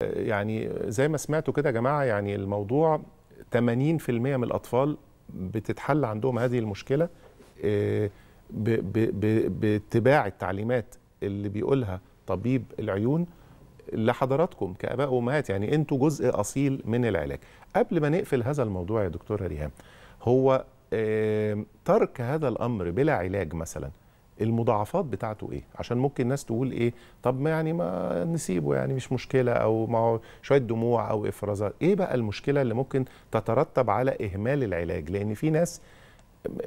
يعني زي ما سمعتوا كده يا جماعه يعني الموضوع 80% من الاطفال بتتحل عندهم هذه المشكله آه، باتباع التعليمات اللي بيقولها طبيب العيون لحضراتكم كاباء وامهات يعني انتوا جزء اصيل من العلاج قبل ما نقفل هذا الموضوع يا دكتوره ريهام هو آه، ترك هذا الامر بلا علاج مثلا المضاعفات بتاعته ايه عشان ممكن الناس تقول ايه طب ما يعني ما نسيبه يعني مش مشكله او ما شويه دموع او افرازات ايه بقى المشكله اللي ممكن تترتب على اهمال العلاج لان في ناس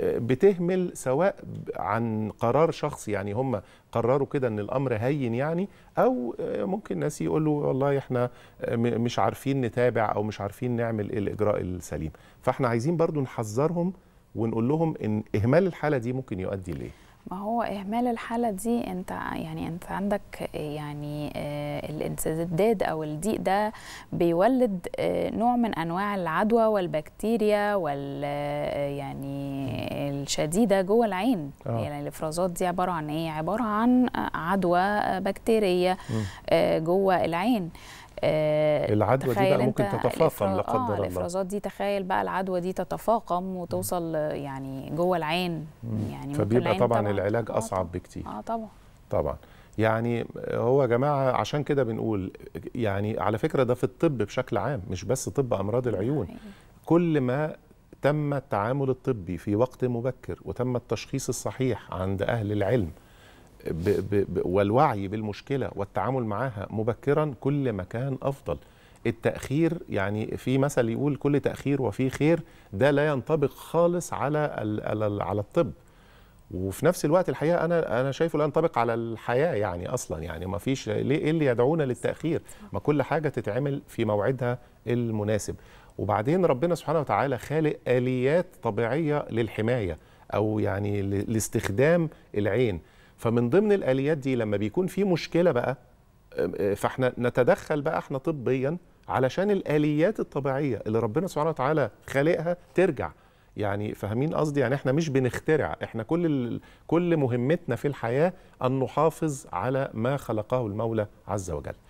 بتهمل سواء عن قرار شخصي يعني هم قرروا كده ان الامر هين يعني او ممكن ناس يقولوا والله احنا مش عارفين نتابع او مش عارفين نعمل الاجراء السليم فاحنا عايزين برضو نحذرهم ونقول لهم ان اهمال الحاله دي ممكن يؤدي لايه ما هو اهمال الحاله دي انت يعني انت عندك يعني آه، الانسداد او الضيق ده بيولد آه، نوع من انواع العدوى والبكتيريا وال آه، يعني الشديده جوه العين أوه. يعني الافرازات دي عباره عن ايه عباره عن عدوى بكتيريه آه، جوه العين آه، العدوى دي بقى ممكن تتفاقم لا قدر الله آه، الافرازات دي تخيل بقى العدوى دي تتفاقم وتوصل يعني جوه العين يعني فبيبقى العين طبعا, طبعا العلاج اصعب بكتير اه طبعا طبعا يعني هو يا جماعه عشان كده بنقول يعني على فكره ده في الطب بشكل عام مش بس طب امراض العيون كل ما تم التعامل الطبي في وقت مبكر وتم التشخيص الصحيح عند أهل العلم بـ بـ والوعي بالمشكلة والتعامل معها مبكرا كل ما كان أفضل التأخير يعني في مثل يقول كل تأخير وفيه خير ده لا ينطبق خالص على على الطب وفي نفس الوقت الحقيقه انا انا شايفه لا ينطبق على الحياه يعني اصلا يعني ما فيش ليه ايه اللي يدعونا للتاخير ما كل حاجه تتعمل في موعدها المناسب وبعدين ربنا سبحانه وتعالى خالق آليات طبيعية للحماية أو يعني لاستخدام العين فمن ضمن الآليات دي لما بيكون في مشكلة بقى أه، فاحنا نتدخل بقى احنا طبيا علشان الآليات الطبيعية اللي ربنا سبحانه وتعالى خالقها ترجع يعني فاهمين قصدي يعني احنا مش بنخترع احنا كل ال... كل مهمتنا في الحياه ان نحافظ على ما خلقه المولى عز وجل